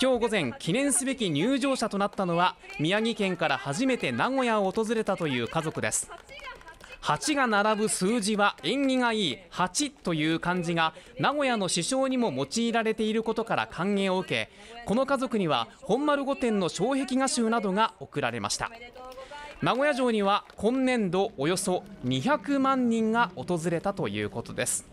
今日午前記念すべき入場者となったのは宮城県から初めて名古屋を訪れたという家族です8が並ぶ数字は縁起がいい8という漢字が名古屋の首相にも用いられていることから歓迎を受けこの家族には本丸御殿の障壁画集などが贈られました名古屋城には今年度およそ200万人が訪れたということです